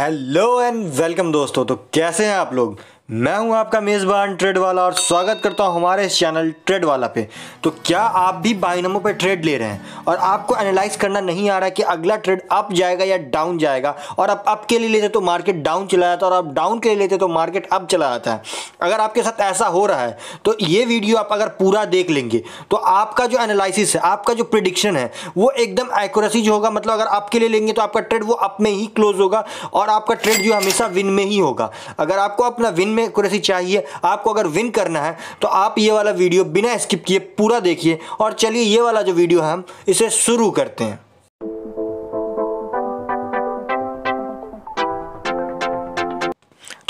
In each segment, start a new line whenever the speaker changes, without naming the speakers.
hello and welcome दोस्तों तो कैसे हैं आप लोग मैं हूं आपका मेज़बान ट्रेड वाला और स्वागत करता हूं हमारे इस चैनल ट्रेड वाला पे तो क्या आप भी बाइनमो पे ट्रेड ले रहे हैं और आपको एनालाइज करना नहीं आ रहा कि अगला ट्रेड अप जाएगा या डाउन जाएगा और आप अप के लिए लेते तो मार्केट डाउन चला जाता है और आप डाउन के लिए लेते तो मार्केट अप चला जाता है अगर आपके साथ ऐसा हो रहा है तो ये वीडियो आप अगर पूरा देख लेंगे तो आपका जो एनालिसिस है आपका जो प्रिडिक्शन है वो एकदम एक्यूरेसी जो होगा मतलब अगर अप के लिए लेंगे तो आपका ट्रेड वो अप में ही क्लोज होगा और आपका ट्रेड जो हमेशा विन में ही होगा अगर आपको अपना विन में एक्यूरेसी चाहिए आपको अगर विन करना है तो आप ये वाला वीडियो बिना स्किप किए पूरा देखिए और चलिए ये वाला जो वीडियो है हम इसे शुरू करते हैं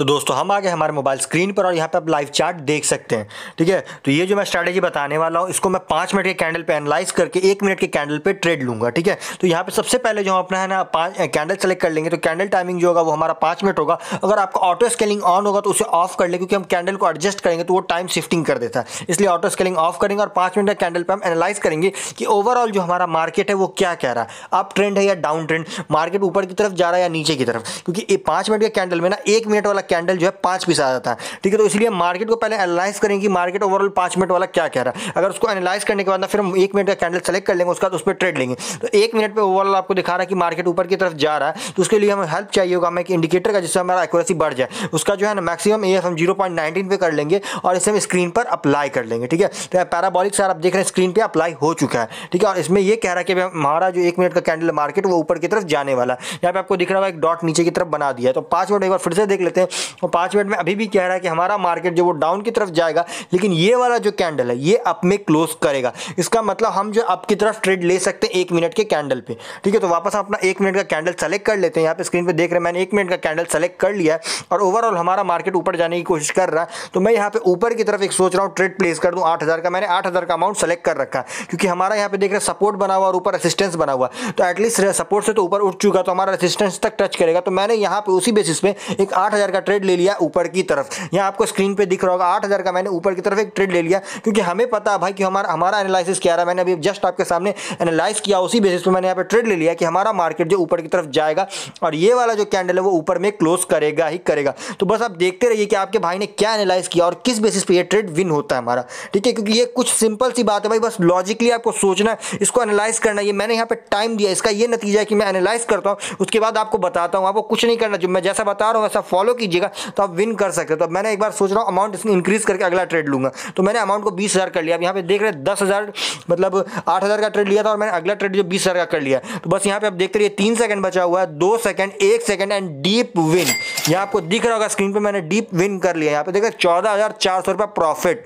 तो दोस्तों हम आगे हमारे मोबाइल स्क्रीन पर और यहाँ पे आप लाइव चार्ट देख सकते हैं ठीक है तो ये जो मैं स्ट्रेटेजी बताने वाला हूँ इसको मैं पाँच मिनट के कैंडल पे एनालाइज करके एक मिनट के कैंडल पे ट्रेड लूँगा ठीक है तो यहाँ पे सबसे पहले जो हम अपना है ना पाँच कैंडल सेलेक्ट कर लेंगे तो कैंडल टाइमिंग जो होगा वो हमारा पाँच मिनट होगा अगर आपका ऑटो स्केलिंग ऑन होगा तो उसे ऑफ कर लें क्योंकि हम कैंडल को एडजस्ट करेंगे तो वो टाइम शिफ्टिंग कर देता है इसलिए ऑटो स्केलिंग ऑफ करेंगे और पाँच मिनट का कैंडल पर हम एनालाइज करेंगे कि ओवरऑल जो हमारा मार्केट है वो क्या कह रहा है अप ट्रेंड है या डाउन ट्रेंड मार्केट ऊपर की तरफ जा रहा है या नीचे की तरफ क्योंकि पाँच मिनट के कैंडल में ना एक मिनट वाला कैंडल जो है पाँच पीस आ जाता है ठीक है तो इसलिए मार्केट को पहले एनालाइज करेंगे मार्केट ओवरऑल पांच मिनट वाला क्या कह रहा है अगर उसको एनालाइज करने के बाद ना फिर हम एक मिनट का कैंडल सेलेक्ट कर लेंगे उसके बाद उस पर ट्रेड लेंगे तो एक मिनट पर ओवरऑल आपको दिखा रहा है कि मार्केट ऊपर की तरफ जा रहा है तो उसके लिए हमें हेल्प चाहिए होगा हमें एक इंडिकेटर का जिससे हमारा एक्यूरेसी बढ़ जाए उसका जो है ना मैक्सिमम ए हम जीरो पे कर लेंगे और इसे हम स्क्रीन पर अप्लाई कर लेंगे ठीक है तो पैराबॉलिक सर आप देख रहे हैं स्क्रीन पर अप्लाई हो चुका है ठीक है और इसमें यह कह रहा है कि हमारा जो एक मिनट का कैंडल मार्केट वो ऊपर की तरफ जाने वाला है यहाँ पे आपको दिख रहा है एक डॉट नीचे की तरफ बना दिया है तो पाँच मिनट एक बार फिर से देख लेते हैं और पाँच मिनट में अभी भी कह रहा है कि हमारा मार्केट जो वो डाउन की तरफ जाएगा लेकिन ये वाला जो कैंडल है ये अप में क्लोज करेगा इसका मतलब हम जो अप की तरफ ट्रेड ले सकते हैं एक मिनट के कैंडल पे ठीक है तो वापस अपना एक मिनट का कैंडल सेलेक्ट कर लेते हैं यहाँ पे स्क्रीन पर देख रहे हैं मैंने एक मिनट का कैंडल सेलेक्ट कर लिया है और ओवरऑल हमारा मार्केट ऊपर जाने की कोशिश कर रहा है तो मैं यहाँ पे ऊपर की तरफ एक सोच रहा हूँ ट्रेड प्लेस कर दूँ आठ का मैंने आठ का अमाउंट सेलेक्ट कर रखा है क्योंकि हमारा यहाँ पे देख रहे सपोर्ट बना हुआ और ऊपर असिस्टेंस बना हुआ तो एटलीस्ट सपोर्ट से तो ऊपर उठ चुका तो हमारा रेसिस्टेंस तक टच करेगा तो मैंने यहाँ पे उसी बेसिस पे एक आठ का का ट्रेड ले लिया ऊपर की तरफ यहाँ आपको स्क्रीन पर दिख रहा होगा आठ का मैंने ऊपर की तरफ एक ट्रेड ले लिया क्योंकि हमें पता भाई कि हमारा हमारा एनालिसिस क्या रहा मैंने अभी जस्ट आपके सामने एनालाइज किया उसी बेसिस पर मैंने यहाँ पर ट्रेड ले लिया कि हमारा मार्केट जो ऊपर की तरफ जाएगा और ये वाला जो कैंडल है वो ऊपर में क्लोज करेगा ही करेगा तो बस आप देखते रहिए कि आपके भाई ने क्या एनालाइज किया और किस बेसिस पे ये ट्रेड विन होता है हमारा ठीक है क्योंकि ये कुछ सिंपल सी बात है भाई बस लॉजिकली आपको सोचना है इसको एनालाइज करना ये मैंने यहाँ पे टाइम दिया इसका ये नतीजा है कि मैं एनालाइज करता हूँ उसके बाद आपको बताता हूँ आपको कुछ नहीं करना जो मैं जैसा बता रहा हूँ वैसा फॉलो कीजिए कीजिएगा तो आप विन कर सकते हो तो मैंने एक बार सोच रहा हूँ अमाउंट इसमें इंक्रीज़ करके अगला ट्रेड लूंगा तो मैंने अमाउंट को बीस कर लिया अब यहाँ पे देख रहे दस हज़ार मतलब आठ हज़ार का ट्रेड लिया था और मैंने अगला ट्रेड जो बीस हज़ार का कर लिया तो बस यहाँ पे आप देखते रहिए तीन सेकंड बचा हुआ है दो सेकंड एक सेकंड एंड डीप विन यहाँ आपको दिख रहा होगा स्क्रीन पर मैंने डीप विन कर लिया यहाँ पे देखा चौदह हज़ार चार सौ रुपये प्रॉफिट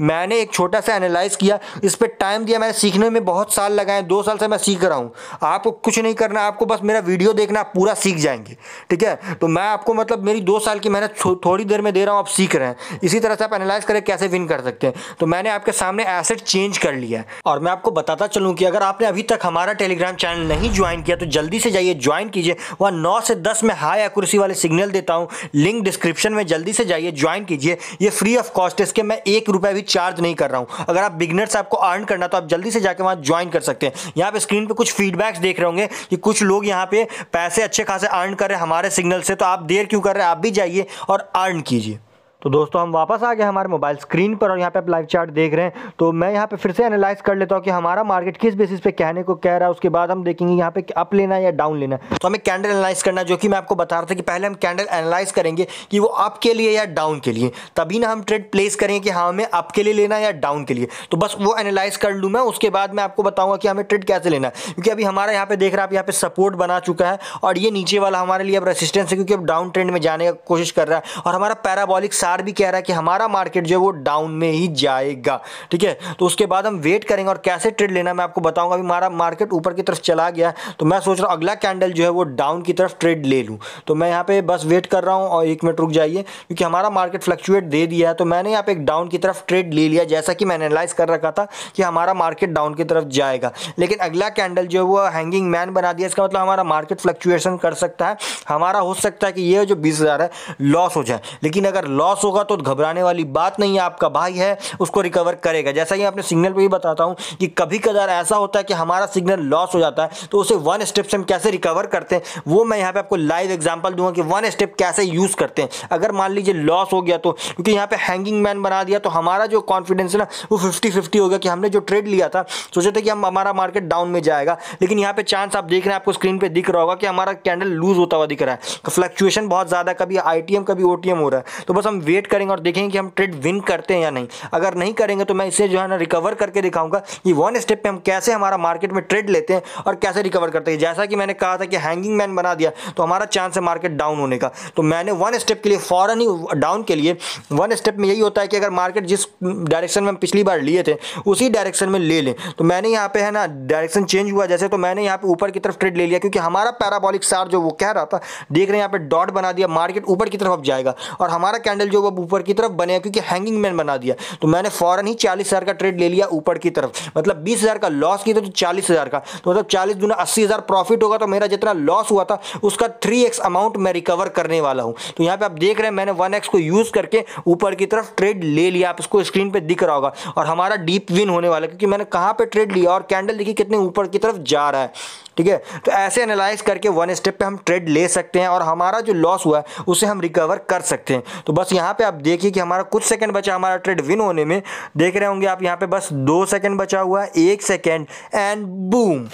मैंने एक छोटा सा एनालाइज किया इस पर टाइम दिया मैंने सीखने में बहुत साल लगाए दो साल से मैं सीख रहा हूँ आपको कुछ नहीं करना आपको बस मेरा वीडियो देखना आप पूरा सीख जाएंगे ठीक है तो मैं आपको मतलब मेरी दो साल की मेहनत थोड़ी देर में दे रहा हूँ आप सीख रहे हैं इसी तरह से आप एनालाइज करें कैसे विन कर सकते हैं तो मैंने आपके सामने एसेट चेंज कर लिया और मैं आपको बताता चलूँ कि अगर आपने अभी तक हमारा टेलीग्राम चैनल नहीं ज्वाइन किया तो जल्दी से जाइए ज्वाइन कीजिए वह नौ से दस में हाई एक्यूरेसी वाले सिग्नल देता हूँ लिंक डिस्क्रिप्शन में जल्दी से जाइए ज्वाइन कीजिए ये फ्री ऑफ कॉस्ट है इसके मैं एक रुपया भी चार्ज नहीं कर रहा हूं अगर आप बिगनर्स आपको अर्न करना तो आप जल्दी से जाकर वहां ज्वाइन कर सकते हैं यहाँ पे स्क्रीन पे कुछ फीडबैक्स देख रहे होंगे कि कुछ लोग यहाँ पे पैसे अच्छे खासे अर्न कर रहे हैं हमारे सिग्नल से तो आप देर क्यों कर रहे हैं आप भी जाइए और अर्न कीजिए तो दोस्तों हम वापस आ गए हमारे मोबाइल स्क्रीन पर और यहाँ पे आप लाइव चार्ट देख रहे हैं तो मैं यहाँ पे फिर से एनालाइज कर लेता हूँ कि हमारा मार्केट किस बेसिस पे कहने को कह रहा है उसके बाद हम देखेंगे यहाँ पे अप लेना या डाउन लेना तो हमें कैंडल एनालाइज करना जो कि मैं आपको बता रहा था कि पहले हम कैंडल एनालाइज करेंगे कि वो अप के लिए या डाउन के लिए तभी ना हम ट्रेड प्लेस करेंगे कि हाँ हमें अप के लिए लेना या डाउन के लिए तो बस वो एनालाइज कर लूँ मैं उसके बाद मैं आपको बताऊँगा कि हमें ट्रेड कैसे लेना है क्योंकि अभी हमारा यहाँ पे देख रहा है आप यहाँ पे सपोर्ट बना चुका है और ये नीचे वाला हमारे लिए अब रेसिस्टेंस है क्योंकि अब डाउन ट्रेंड में जाने की कोशिश कर रहा है और हमारा पैराबॉलिक एसआर भी कह रहा है कि हमारा मार्केट जो है वो डाउन में ही जाएगा ठीक है तो उसके बाद हम वेट करेंगे और कैसे ट्रेड लेना मैं आपको बताऊंगा अभी हमारा मार्केट ऊपर की तरफ चला गया तो मैं सोच रहा हूँ अगला कैंडल जो है वो डाउन की तरफ ट्रेड ले लूँ तो मैं यहाँ पे बस वेट कर रहा हूँ और एक मिनट रुक जाइए क्योंकि हमारा मार्केट फ्लक्चुएट दे दिया है तो मैंने यहाँ पे एक डाउन की तरफ ट्रेड ले लिया जैसा कि मैंने एनालाइज कर रखा था कि हमारा मार्केट डाउन की तरफ जाएगा लेकिन अगला कैंडल जो है वो हैंगिंग मैन बना दिया इसका मतलब हमारा मार्केट फ्लक्चुएशन कर सकता है हमारा हो सकता है कि ये जो बीस है लॉस हो जाए लेकिन अगर लॉस पास होगा तो घबराने वाली बात नहीं है आपका भाई है उसको रिकवर करेगा जैसा ही आपने सिग्नल पर ही बताता हूँ कि कभी कदार ऐसा होता है कि हमारा सिग्नल लॉस हो जाता है तो उसे वन स्टेप से हम कैसे रिकवर करते हैं वो मैं यहाँ पर आपको लाइव एग्जाम्पल दूंगा कि वन स्टेप कैसे यूज़ करते हैं अगर मान लीजिए लॉस हो गया तो क्योंकि यहाँ पर हैंगिंग मैन बना दिया तो हमारा जो कॉन्फिडेंस है ना वो फिफ्टी फिफ्टी हो गया कि हमने जो ट्रेड लिया था सोचे थे कि हम हमारा मार्केट डाउन में जाएगा लेकिन यहाँ पे चांस आप देख रहे हैं आपको स्क्रीन पर दिख रहा होगा कि हमारा कैंडल लूज होता हुआ दिख रहा है फ्लक्चुएशन बहुत ज़्यादा कभी आई कभी ओ हो रहा है तो बस हम वेट करेंगे और देखेंगे कि हम ट्रेड विन करते हैं या नहीं अगर नहीं करेंगे तो मैं इसे जो है ना रिकवर करके दिखाऊंगा कि वन स्टेप पे हम कैसे हमारा मार्केट में ट्रेड लेते हैं और कैसे रिकवर करते हैं जैसा कि मैंने कहा था कि हैंगिंग मैन बना दिया तो हमारा चांस है मार्केट डाउन होने का तो मैंने वन स्टेप के लिए फ़ौरन ही डाउन के लिए वन स्टेप में यही होता है कि अगर मार्केट जिस डायरेक्शन में हम पिछली बार लिए थे उसी डायरेक्शन में ले लें तो मैंने यहाँ पे है ना डायरेक्शन चेंज हुआ जैसे तो मैंने यहाँ पे ऊपर की तरफ ट्रेड ले लिया क्योंकि हमारा पैराबॉलिक सार जो वो कह रहा था देख रहे हैं यहाँ पे डॉट बना दिया मार्केट ऊपर की तरफ अब जाएगा और हमारा कैंडल जो अब ऊपर की तरफ बने क्योंकि हैंगिंग मैन बना दिया तो मैंने फॉरन ही चालीस का ट्रेड ले लिया ऊपर की तरफ मतलब बीस का लॉस किया तो चालीस का तो मतलब चालीस गुना अस्सी प्रॉफिट होगा तो मेरा जितना लॉस हुआ था उसका थ्री अमाउंट मैं रिकवर करने वाला हूँ तो यहाँ पर आप देख रहे हैं मैंने वन को यूज़ करके ऊपर की तरफ ट्रेड ले लिया आप इसको स्क्रीन पर दिख रहा होगा और हमारा डीप विन होने वाला क्योंकि मैंने कहाँ पर ट्रेड लिया और कैंडल देखिए कितने ऊपर की तरफ जा रहा है ठीक है तो ऐसे एनालाइज करके वन स्टेप पे हम ट्रेड ले सकते हैं और हमारा जो लॉस हुआ है उसे हम रिकवर कर सकते हैं तो बस यहाँ पे आप देखिए कि हमारा कुछ सेकंड बचा हमारा ट्रेड विन होने में देख रहे होंगे आप यहाँ पे बस दो सेकंड बचा हुआ है एक सेकंड एंड बूम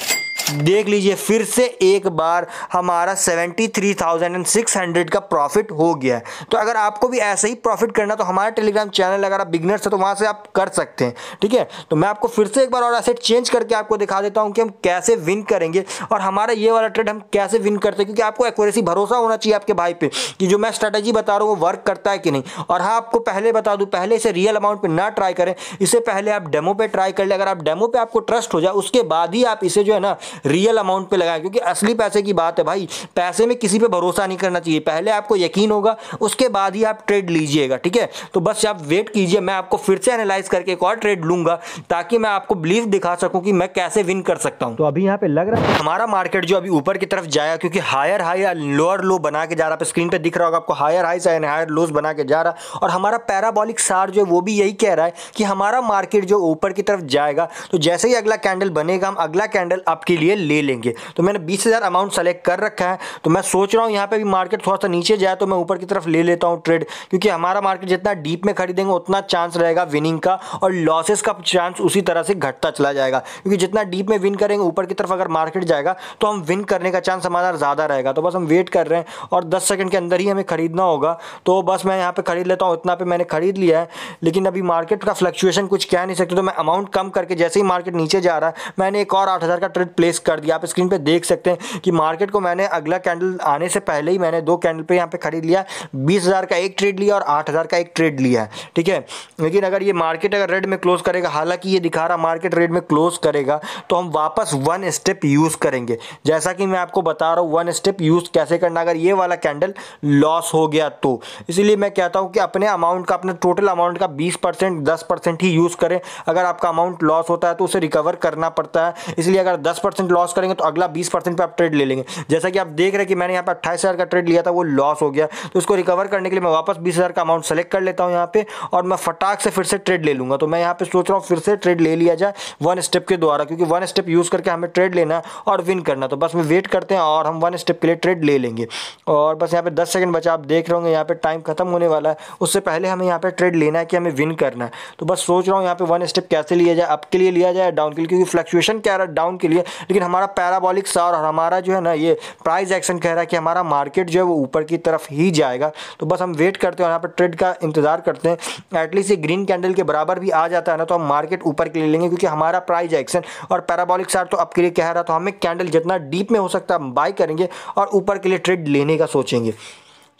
देख लीजिए फिर से एक बार हमारा 73,600 का प्रॉफिट हो गया है तो अगर आपको भी ऐसे ही प्रॉफिट करना तो हमारा टेलीग्राम चैनल अगर आप बिगनर्स है तो वहाँ से आप कर सकते हैं ठीक है तो मैं आपको फिर से एक बार और एसेट चेंज करके आपको दिखा देता हूँ कि हम कैसे विन करेंगे और हमारा ये वाला ट्रेड हम कैसे विन करते हैं क्योंकि आपको एक्यूरेसी भरोसा होना चाहिए आपके भाई पर कि जो मैं स्ट्रैटेजी बता रहा हूँ वो वर्क करता है कि नहीं और हाँ आपको पहले बता दूँ पहले इसे रियल अमाउंट पर ना ट्राई करें इससे पहले आप डेमो पर ट्राई कर लें अगर आप डेमो पर आपको ट्रस्ट हो जाए उसके बाद ही आप इसे जो है ना रियल अमाउंट पे लगाएं क्योंकि असली पैसे की बात है भाई पैसे में किसी पे भरोसा नहीं करना चाहिए पहले आपको यकीन होगा उसके बाद ही आप ट्रेड लीजिएगा ठीक है तो बस आप वेट कीजिए मैं आपको फिर से एनालाइज करके एक और ट्रेड लूंगा ताकि मैं आपको बिलीव दिखा सकूँ कि मैं कैसे विन कर सकता हूँ तो अभी यहाँ पे लग रहा है हमारा मार्केट जो अभी ऊपर की तरफ जाएगा क्योंकि हायर हाई लोअर लो बना के जा रहा है स्क्रीन पर दिख रहा होगा आपको higher high and higher lows बना के जा रहा और हमारा पैराबॉलिक सार जो है वो भी यही कह रहा है कि हमारा मार्केट जो ऊपर की तरफ जाएगा तो जैसे ही अगला कैंडल बनेगा हम अगला कैंडल आपके लिए लिए ले लेंगे तो मैंने बीस हज़ार अमाउंट सेलेक्ट कर रखा है तो मैं सोच रहा हूँ यहाँ पर भी मार्केट थोड़ा सा नीचे जाए तो मैं ऊपर की तरफ ले लेता हूँ ट्रेड क्योंकि हमारा मार्केट जितना डीप में खरीदेंगे उतना चांस रहेगा विनिंग का और लॉसेस का चांस उसी तरह से घटता चला जाएगा क्योंकि जितना डीप में विन करेंगे ऊपर की तरफ अगर मार्केट जाएगा तो हम विन करने का चांस हमारा ज़्यादा रहेगा तो बस हम वेट कर रहे हैं और दस सेकेंड के अंदर ही हमें खरीदना होगा तो बस मैं यहाँ पर खरीद लेता हूँ इतना पे मैंने खरीद लिया है लेकिन अभी मार्केट का फ्लक्चुएशन कुछ कह नहीं सकते तो मैं अमाउंट कम करके जैसे ही मार्केट नीचे जा रहा है मैंने एक और आठ का ट्रेड प्लेस प्लेस कर दिया आप स्क्रीन पर देख सकते हैं कि मार्केट को मैंने अगला कैंडल आने से पहले ही मैंने दो कैंडल पर यहाँ पे खरीद लिया बीस का एक ट्रेड लिया और आठ हजार का एक ट्रेड लिया है ठीक है लेकिन अगर ये मार्केट अगर रेड में क्लोज करेगा हालांकि ये दिखा रहा मार्केट रेड में क्लोज करेगा तो हम वापस वन स्टेप यूज़ करेंगे जैसा कि मैं आपको बता रहा हूँ वन स्टेप यूज़ कैसे करना अगर ये वाला कैंडल लॉस हो गया तो इसीलिए मैं कहता हूँ कि अपने अमाउंट का अपने टोटल अमाउंट का बीस परसेंट दस परसेंट ही यूज़ करें अगर आपका अमाउंट लॉस होता है तो उसे रिकवर करना पड़ता है इसलिए अगर दस परसेंट परसेंट लॉस करेंगे तो अगला बीस परसेंट पर आप ट्रेड ले लेंगे जैसा कि आप देख रहे हैं कि मैंने यहाँ पर अट्ठाईस हज़ार का ट्रेड लिया था वो लॉस हो गया तो उसको रिकवर करने के लिए मैं वापस बीस हज़ार का अमाउंट सेलेक्ट कर लेता हूँ यहाँ पे और मैं फटाक से फिर से ट्रेड ले लूँगा तो मैं यहाँ पे सोच रहा हूँ फिर से ट्रेड ले लिया जाए वन स्टेप के द्वारा क्योंकि वन स्टेप यूज़ करके हमें ट्रेड लेना और विन करना तो बस मैं वेट करते हैं और हम वन स्टेप के लिए ट्रेड ले लेंगे और बस यहाँ पर दस सेकेंड बचा आप देख रहे होंगे यहाँ पर टाइम खत्म होने वाला है उससे पहले हमें यहाँ पर ट्रेड लेना है कि हमें विन करना है तो बस सोच रहा हूँ यहाँ पर वन स्टेप कैसे लिया जाए अप के लिए लिया जाए डाउन के लिए क्योंकि फ्लक्चुएशन क्या रहा है डाउन के लिए लेकिन हमारा पैराबॉलिक सा और हमारा जो है ना ये प्राइस एक्शन कह रहा है कि हमारा मार्केट जो है वो ऊपर की तरफ ही जाएगा तो बस हम वेट करते हैं यहाँ पर ट्रेड का इंतजार करते हैं एटलीस्ट ये ग्रीन कैंडल के बराबर भी आ जाता है ना तो हम मार्केट ऊपर के लिए लेंगे क्योंकि हमारा प्राइज एक्शन और पैराबॉलिक सार तो आपके लिए कह रहा तो हमें कैंडल जितना डीप में हो सकता है हम बाय करेंगे और ऊपर के लिए ट्रेड लेने का सोचेंगे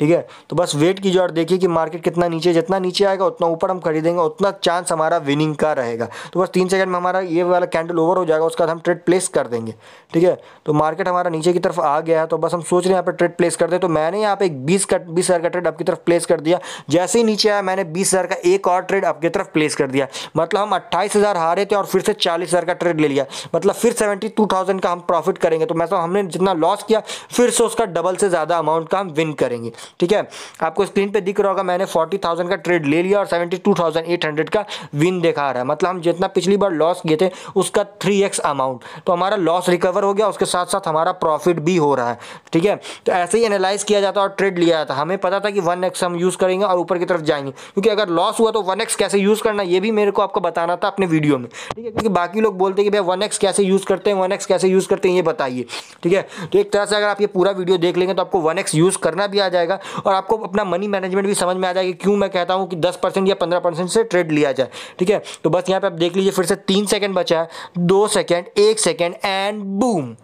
ठीक है तो बस वेट कीजिए और देखिए कि मार्केट कितना नीचे जितना नीचे आएगा उतना ऊपर हम खरीदेंगे उतना चांस हमारा विनिंग का रहेगा तो बस तीन सेकंड में हमारा ये वाला कैंडल ओवर हो जाएगा उसके बाद हम ट्रेड प्लेस कर देंगे ठीक है तो मार्केट हमारा नीचे की तरफ आ गया है तो बस हम सोच रहे हैं यहाँ पर ट्रेड प्लेस कर दे तो मैंने यहाँ पे एक बीस का बीस हज़ार का ट्रेड आपकी तरफ प्लेस कर दिया जैसे ही नीचे आया मैंने बीस हज़ार का एक और ट्रेड आपकी तरफ प्लेस कर दिया मतलब हम अट्ठाईस हज़ार हारे थे और फिर से चालीस हज़ार का ट्रेड ले लिया मतलब फिर सेवेंटी टू थाउजेंड का हम प्रॉफिट करेंगे तो मैं तो हमने जितना लॉस किया फिर से उसका डबल से ज़्यादा अमाउंट का हम विन करेंगे ठीक है आपको स्क्रीन पे दिख रहा होगा मैंने फोर्टी थाउजेंड का ट्रेड ले लिया और seventy two thousand eight hundred का विन देखा रहा है मतलब हम जितना पिछली बार लॉस गए थे उसका थ्री एक्स अमाउंट तो हमारा लॉस रिकवर हो गया उसके साथ साथ हमारा प्रॉफिट भी हो रहा है ठीक है तो ऐसे ही एनालाइज किया जाता और ट्रेड लिया जाता हमें पता था कि वन एक्स हम यूज़ करेंगे और ऊपर की तरफ जाएंगे क्योंकि अगर लॉस हुआ तो वन एक्स कैसे यूज़ करना ये भी मेरे को आपको बताना था अपने वीडियो में ठीक है क्योंकि बाकी लोग बोलते हैं कि भाई वन एक्स कैसे यूज़ करते हैं वन एक्स कैसे यूज़ करते हैं ये बताइए ठीक है तो एक तरह से अगर आप ये पूरा वीडियो देख लेंगे तो आपको वन एक्स यूज़ करना भी आ जाएगा जाएगा और आपको अपना मनी मैनेजमेंट भी समझ में आ जाएगा क्यों मैं कहता हूँ कि दस परसेंट या पंद्रह परसेंट से ट्रेड लिया जाए ठीक है तो बस यहाँ पर आप देख लीजिए फिर से तीन सेकेंड बचा है दो सेकेंड एक सेकेंड एंड बूम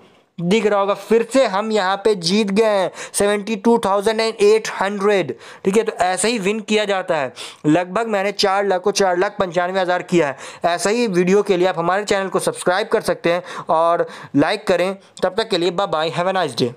दिख रहा होगा फिर से हम यहाँ पे जीत गए हैं seventy two thousand and eight hundred ठीक है तो ऐसे ही विन किया जाता है लगभग मैंने चार लाख को चार लाख पंचानवे हज़ार किया है ऐसे ही वीडियो के लिए आप हमारे चैनल को सब्सक्राइब कर सकते हैं और लाइक करें तब तक के लिए bye have a nice day